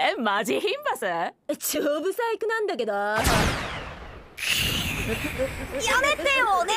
え マジヒンバス超ブサイクなんだけどやめてよお姉